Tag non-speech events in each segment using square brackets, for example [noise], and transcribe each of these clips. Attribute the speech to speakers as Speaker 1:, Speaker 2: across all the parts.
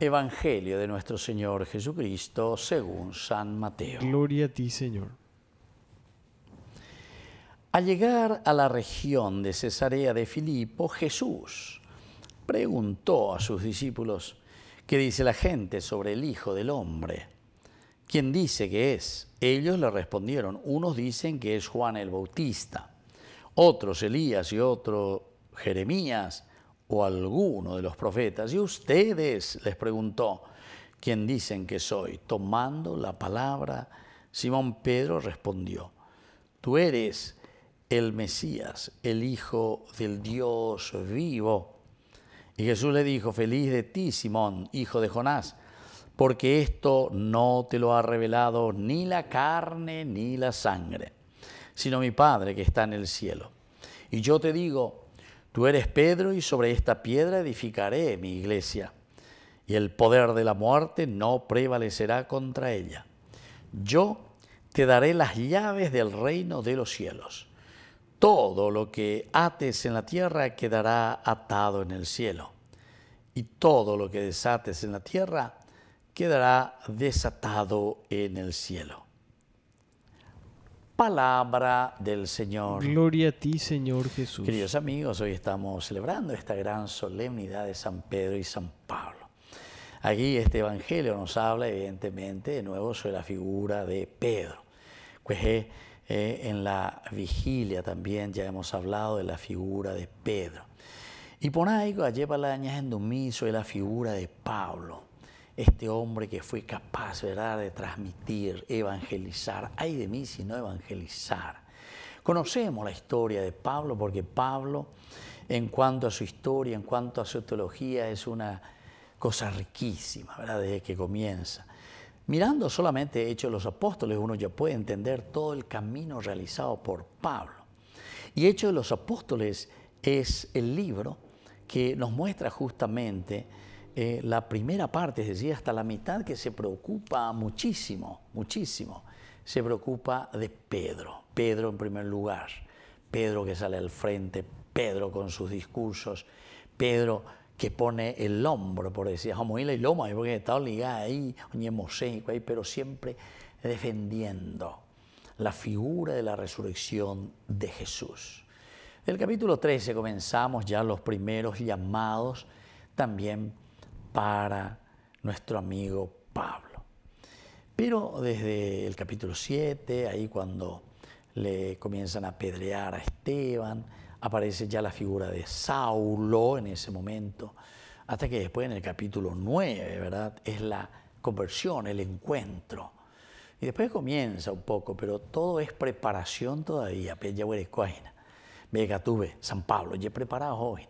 Speaker 1: Evangelio de nuestro Señor Jesucristo según San Mateo. Gloria a ti, Señor. Al llegar a la región de Cesarea de Filipo, Jesús preguntó a sus discípulos, ¿qué dice la gente sobre el Hijo del Hombre? ¿Quién dice que es? Ellos le respondieron, unos dicen que es Juan el Bautista, otros Elías y otro Jeremías o alguno de los profetas, y ustedes les preguntó, ¿quién dicen que soy? Tomando la palabra, Simón Pedro respondió, tú eres el Mesías, el Hijo del Dios vivo. Y Jesús le dijo, feliz de ti, Simón, hijo de Jonás, porque esto no te lo ha revelado ni la carne ni la sangre, sino mi Padre que está en el cielo. Y yo te digo, Tú eres Pedro y sobre esta piedra edificaré mi iglesia, y el poder de la muerte no prevalecerá contra ella. Yo te daré las llaves del reino de los cielos. Todo lo que ates en la tierra quedará atado en el cielo, y todo lo que desates en la tierra quedará desatado en el cielo palabra del Señor. Gloria a ti, Señor Jesús. Queridos amigos, hoy estamos celebrando esta gran solemnidad de San Pedro y San Pablo. Aquí este Evangelio nos habla evidentemente de nuevo sobre la figura de Pedro. Pues eh, eh, en la vigilia también ya hemos hablado de la figura de Pedro. Y por ahí, ayer para la en sobre la figura de Pablo este hombre que fue capaz, ¿verdad?, de transmitir, evangelizar. Ay de mí si no evangelizar. Conocemos la historia de Pablo porque Pablo, en cuanto a su historia, en cuanto a su teología, es una cosa riquísima, ¿verdad?, desde que comienza. Mirando solamente Hechos de los Apóstoles, uno ya puede entender todo el camino realizado por Pablo. Y Hechos de los Apóstoles es el libro que nos muestra justamente eh, la primera parte, es decir, hasta la mitad, que se preocupa muchísimo, muchísimo. Se preocupa de Pedro, Pedro en primer lugar, Pedro que sale al frente, Pedro con sus discursos, Pedro que pone el hombro, por decir, como él y loma, porque está obligada ahí, ahí, pero siempre defendiendo la figura de la resurrección de Jesús. el capítulo 13 comenzamos ya los primeros llamados también para nuestro amigo Pablo. Pero desde el capítulo 7, ahí cuando le comienzan a pedrear a Esteban, aparece ya la figura de Saulo en ese momento, hasta que después en el capítulo 9, ¿verdad? Es la conversión, el encuentro. Y después comienza un poco, pero todo es preparación todavía. San Pablo, ya preparado hoy.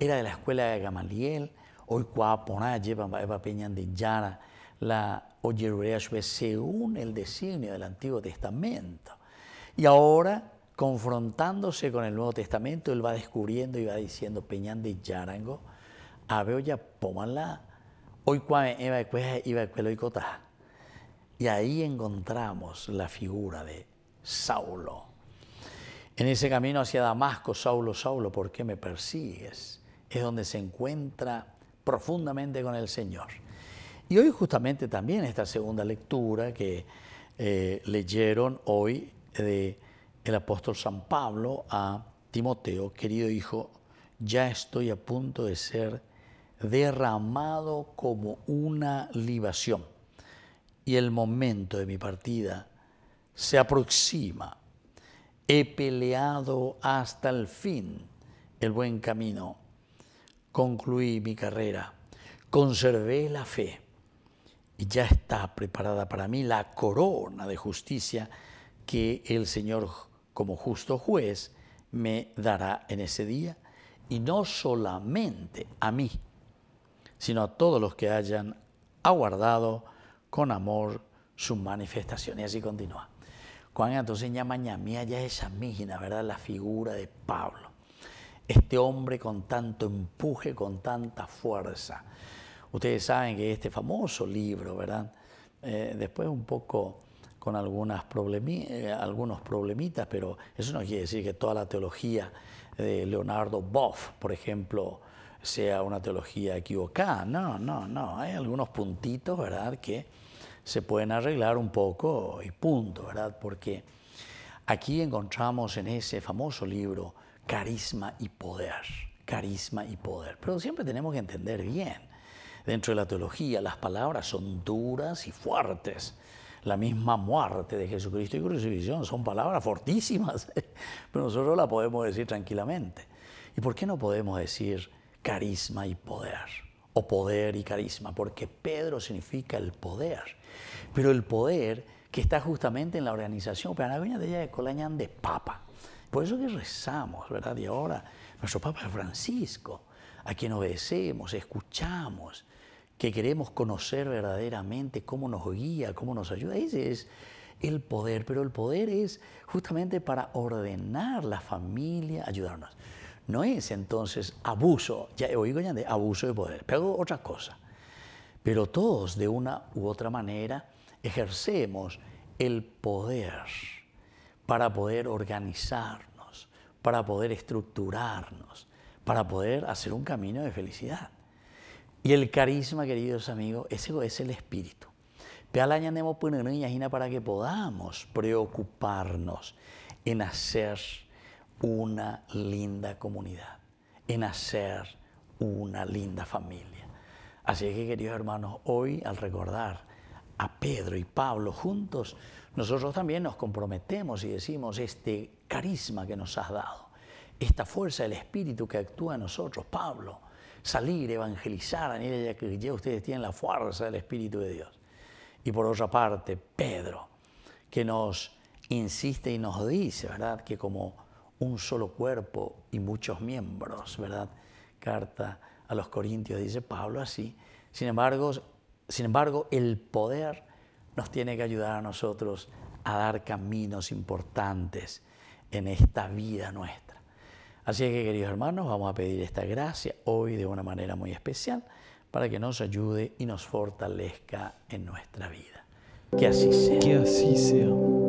Speaker 1: Era de la escuela de Gamaliel, hoy lleva va de la según el designio del Antiguo Testamento. Y ahora, confrontándose con el Nuevo Testamento, él va descubriendo y va diciendo peñan de yarango, veo ya pómala hoy pues, iba a y cota. Y ahí encontramos la figura de Saulo. En ese camino hacia Damasco, Saulo, Saulo, ¿por qué me persigues? Es donde se encuentra profundamente con el Señor. Y hoy justamente también esta segunda lectura que eh, leyeron hoy de el apóstol San Pablo a Timoteo, querido hijo, ya estoy a punto de ser derramado como una libación y el momento de mi partida se aproxima. He peleado hasta el fin el buen camino concluí mi carrera, conservé la fe y ya está preparada para mí la corona de justicia que el Señor como justo juez me dará en ese día, y no solamente a mí, sino a todos los que hayan aguardado con amor su manifestación. Y así continúa. Juan entonces ya mañana ya esa mígina, ¿verdad? La figura de Pablo este hombre con tanto empuje, con tanta fuerza. Ustedes saben que este famoso libro, ¿verdad? Eh, después un poco con algunas eh, algunos problemitas, pero eso no quiere decir que toda la teología de Leonardo Boff, por ejemplo, sea una teología equivocada. No, no, no. Hay algunos puntitos, ¿verdad?, que se pueden arreglar un poco y punto, ¿verdad? Porque aquí encontramos en ese famoso libro, carisma y poder, carisma y poder. Pero siempre tenemos que entender bien, dentro de la teología las palabras son duras y fuertes. La misma muerte de Jesucristo y crucifixión son palabras fortísimas, [laughs] pero nosotros la podemos decir tranquilamente. ¿Y por qué no podemos decir carisma y poder? O poder y carisma, porque Pedro significa el poder. Pero el poder que está justamente en la organización, pero de ella de Colañán de Papa. Por eso que rezamos, ¿verdad? Y ahora, nuestro Papa Francisco, a quien obedecemos, escuchamos, que queremos conocer verdaderamente cómo nos guía, cómo nos ayuda, ese es el poder, pero el poder es justamente para ordenar la familia, ayudarnos. No es entonces abuso, ya oigo ya de abuso de poder, pero otra cosa. Pero todos de una u otra manera ejercemos el poder para poder organizarnos, para poder estructurarnos, para poder hacer un camino de felicidad. Y el carisma, queridos amigos, ese es el espíritu. para que podamos preocuparnos en hacer una linda comunidad, en hacer una linda familia. Así que, queridos hermanos, hoy al recordar a Pedro y Pablo juntos, nosotros también nos comprometemos y decimos este carisma que nos has dado, esta fuerza del Espíritu que actúa en nosotros, Pablo, salir, evangelizar, Daniel, ya que ya ustedes tienen la fuerza del Espíritu de Dios. Y por otra parte, Pedro, que nos insiste y nos dice, ¿verdad?, que como un solo cuerpo y muchos miembros, ¿verdad? Carta a los Corintios dice Pablo así. Sin embargo, sin embargo, el poder nos tiene que ayudar a nosotros a dar caminos importantes en esta vida nuestra. Así que, queridos hermanos, vamos a pedir esta gracia hoy de una manera muy especial para que nos ayude y nos fortalezca en nuestra vida. Que así sea. Que así sea.